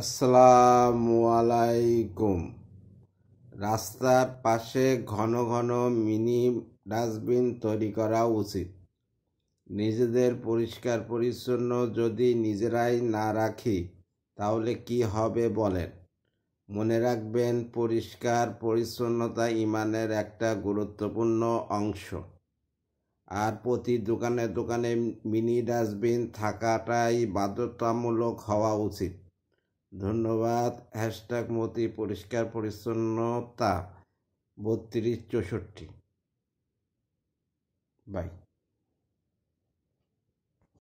আসসালামু আলাইকুম রাস্তার পাশে ঘন ঘন মিনি ডাস্টবিন তৈরি করা উচিত নিজেদের পরিষ্কার পরিচ্ছন্ন যদি নিজেরাই না রাখি তাহলে কি হবে বলেন মনে রাখবেন পরিষ্কার পরিচ্ছন্নতা ইমানের একটা গুরুত্বপূর্ণ অংশ আর প্রতি দোকানে দোকানে মিনি ডাস্টবিন থাকাটাই বাধ্যতামূলক হওয়া উচিত ধন্যবাদ হ্যাশট্যাগ মতি পরিষ্কার পরিচ্ছন্নতা বত্রিশ চৌষট্টি বাই